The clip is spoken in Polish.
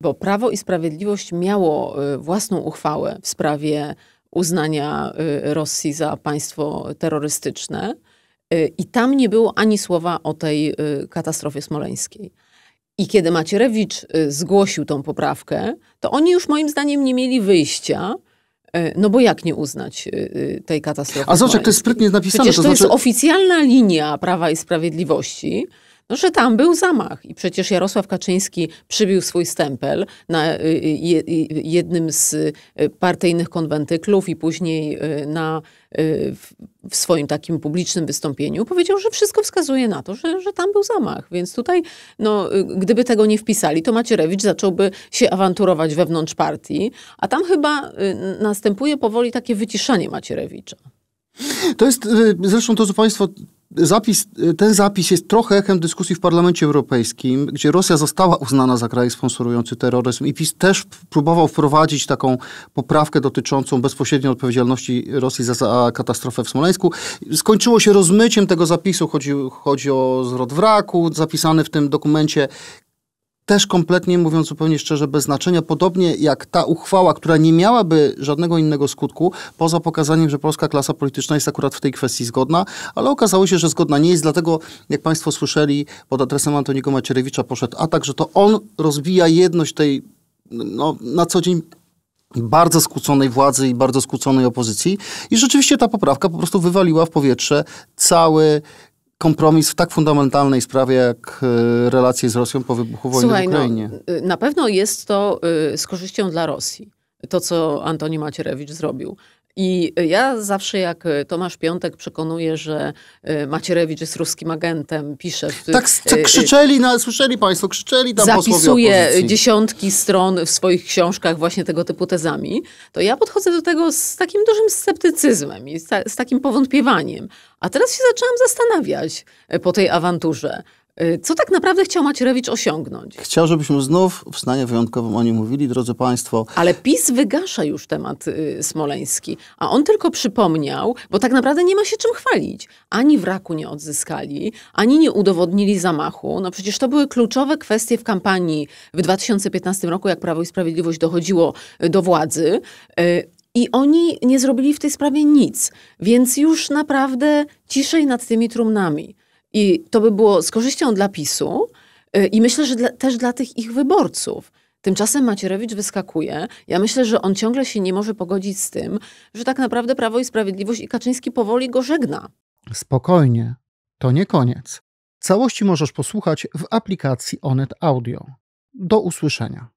Bo Prawo i Sprawiedliwość miało y, własną uchwałę w sprawie uznania y, Rosji za państwo terrorystyczne y, i tam nie było ani słowa o tej katastrofie smoleńskiej. I kiedy Macierewicz zgłosił tą poprawkę, to oni już moim zdaniem nie mieli wyjścia, no bo jak nie uznać tej katastrofy? A zobacz, jak to jest sprytnie napisane. Przecież to, to znaczy... jest oficjalna linia Prawa i Sprawiedliwości, no, że tam był zamach. I przecież Jarosław Kaczyński przybił swój stempel na y, y, y, jednym z partyjnych konwentyklów i później na, w swoim takim publicznym wystąpieniu powiedział, że wszystko wskazuje na to, że, że tam był zamach. Więc tutaj, no, gdyby tego nie wpisali, to Macierewicz zacząłby się awanturować wewnątrz partii, a tam chyba następuje powoli takie wyciszanie Macierewicza. To jest, zresztą to, co Państwo Zapis, ten zapis jest trochę echem dyskusji w Parlamencie Europejskim, gdzie Rosja została uznana za kraj sponsorujący terroryzm i PiS też próbował wprowadzić taką poprawkę dotyczącą bezpośredniej odpowiedzialności Rosji za, za katastrofę w Smoleńsku. Skończyło się rozmyciem tego zapisu, chodzi, chodzi o zwrot wraku zapisany w tym dokumencie, też kompletnie, mówiąc zupełnie szczerze, bez znaczenia. Podobnie jak ta uchwała, która nie miałaby żadnego innego skutku, poza pokazaniem, że polska klasa polityczna jest akurat w tej kwestii zgodna, ale okazało się, że zgodna nie jest, dlatego, jak Państwo słyszeli, pod adresem Antoniego Macierewicza poszedł atak, że to on rozbija jedność tej no, na co dzień bardzo skłóconej władzy i bardzo skłóconej opozycji. I rzeczywiście ta poprawka po prostu wywaliła w powietrze cały kompromis w tak fundamentalnej sprawie, jak e, relacje z Rosją po wybuchu wojny Słuchaj, w no, Ukrainie? No, na pewno jest to y, z korzyścią dla Rosji to, co Antoni Macierewicz zrobił. I e, ja zawsze jak e, Tomasz Piątek przekonuje, że e, Macierewicz jest ruskim agentem, pisze... Tak, tak krzyczeli, no, słyszeli państwo, krzyczeli tam Zapisuje dziesiątki stron w swoich książkach właśnie tego typu tezami, to ja podchodzę do tego z takim dużym sceptycyzmem i z, ta, z takim powątpiewaniem. A teraz się zaczęłam zastanawiać po tej awanturze. Y, co tak naprawdę chciał Macierewicz osiągnąć? Chciał, żebyśmy znów w stanie wyjątkowym o nim mówili, drodzy Państwo. Ale PiS wygasza już temat y, smoleński, a on tylko przypomniał, bo tak naprawdę nie ma się czym chwalić. Ani wraku nie odzyskali, ani nie udowodnili zamachu. No przecież to były kluczowe kwestie w kampanii w 2015 roku, jak Prawo i Sprawiedliwość dochodziło y, do władzy. Y, i oni nie zrobili w tej sprawie nic, więc już naprawdę ciszej nad tymi trumnami. I to by było z korzyścią dla PiSu y, i myślę, że dla, też dla tych ich wyborców. Tymczasem Macierewicz wyskakuje. Ja myślę, że on ciągle się nie może pogodzić z tym, że tak naprawdę Prawo i Sprawiedliwość i Kaczyński powoli go żegna. Spokojnie, to nie koniec. Całości możesz posłuchać w aplikacji Onet Audio. Do usłyszenia.